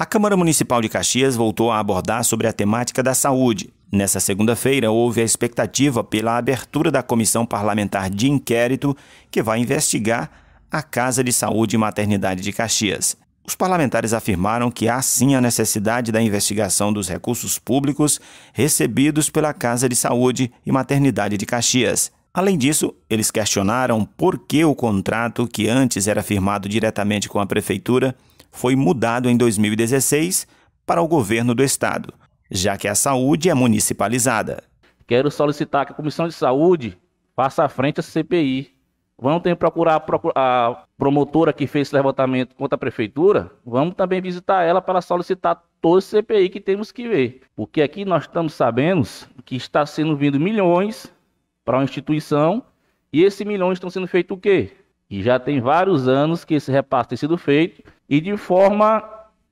A Câmara Municipal de Caxias voltou a abordar sobre a temática da saúde. Nessa segunda-feira, houve a expectativa pela abertura da comissão parlamentar de inquérito que vai investigar a Casa de Saúde e Maternidade de Caxias. Os parlamentares afirmaram que há sim a necessidade da investigação dos recursos públicos recebidos pela Casa de Saúde e Maternidade de Caxias. Além disso, eles questionaram por que o contrato que antes era firmado diretamente com a prefeitura foi mudado em 2016 para o governo do estado, já que a saúde é municipalizada. Quero solicitar que a Comissão de Saúde faça frente à CPI. Vamos ter que procurar a promotora que fez esse levantamento contra a prefeitura. Vamos também visitar ela para solicitar todo o CPI que temos que ver. Porque aqui nós estamos sabendo que está sendo vindo milhões para uma instituição e esses milhões estão sendo feitos o quê? E já tem vários anos que esse repasse tem sido feito e de forma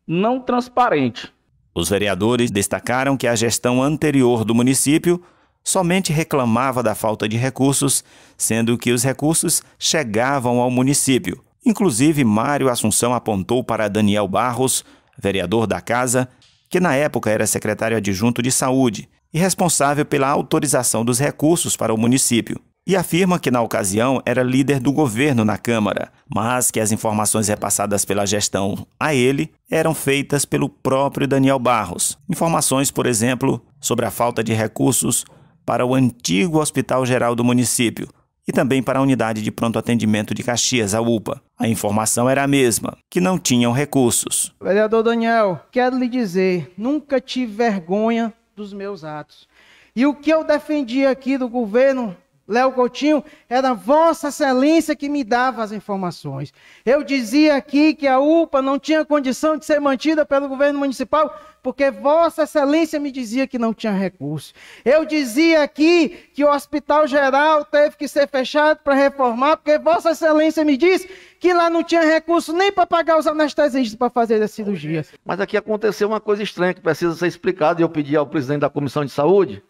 não transparente. Os vereadores destacaram que a gestão anterior do município somente reclamava da falta de recursos, sendo que os recursos chegavam ao município. Inclusive, Mário Assunção apontou para Daniel Barros, vereador da casa, que na época era secretário adjunto de saúde e responsável pela autorização dos recursos para o município e afirma que, na ocasião, era líder do governo na Câmara, mas que as informações repassadas pela gestão a ele eram feitas pelo próprio Daniel Barros. Informações, por exemplo, sobre a falta de recursos para o antigo Hospital Geral do município, e também para a unidade de pronto atendimento de Caxias, a UPA. A informação era a mesma, que não tinham recursos. Vereador Daniel, quero lhe dizer, nunca tive vergonha dos meus atos. E o que eu defendi aqui do governo Léo Coutinho, era é Vossa Excelência que me dava as informações. Eu dizia aqui que a UPA não tinha condição de ser mantida pelo governo municipal, porque Vossa Excelência me dizia que não tinha recurso. Eu dizia aqui que o Hospital Geral teve que ser fechado para reformar, porque Vossa Excelência me disse que lá não tinha recurso nem para pagar os anestesistas para fazer as cirurgias. Mas aqui aconteceu uma coisa estranha que precisa ser explicada e eu pedi ao presidente da Comissão de Saúde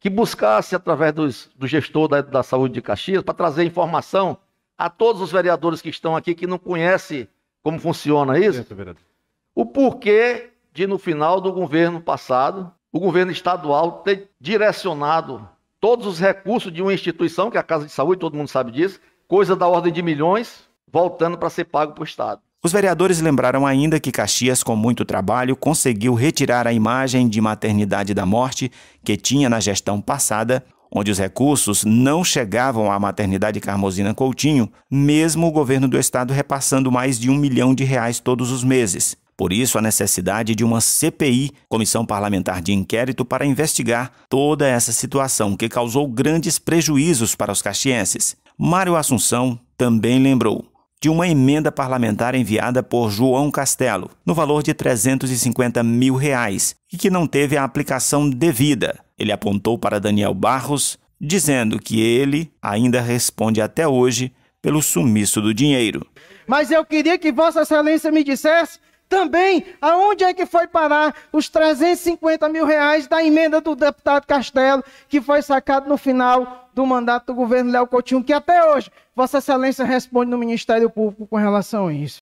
que buscasse, através dos, do gestor da, da saúde de Caxias, para trazer informação a todos os vereadores que estão aqui que não conhecem como funciona isso, o porquê de, no final do governo passado, o governo estadual ter direcionado todos os recursos de uma instituição, que é a Casa de Saúde, todo mundo sabe disso, coisa da ordem de milhões, voltando para ser pago para o Estado. Os vereadores lembraram ainda que Caxias, com muito trabalho, conseguiu retirar a imagem de maternidade da morte que tinha na gestão passada, onde os recursos não chegavam à maternidade Carmosina Coutinho, mesmo o governo do estado repassando mais de um milhão de reais todos os meses. Por isso, a necessidade de uma CPI, Comissão Parlamentar de Inquérito, para investigar toda essa situação que causou grandes prejuízos para os caxienses. Mário Assunção também lembrou de uma emenda parlamentar enviada por João Castelo, no valor de 350 mil reais, e que não teve a aplicação devida. Ele apontou para Daniel Barros, dizendo que ele ainda responde até hoje pelo sumiço do dinheiro. Mas eu queria que Vossa Excelência me dissesse também, aonde é que foi parar os 350 mil reais da emenda do deputado Castelo, que foi sacado no final do mandato do governo Léo Coutinho, que até hoje, Vossa Excelência responde no Ministério Público com relação a isso.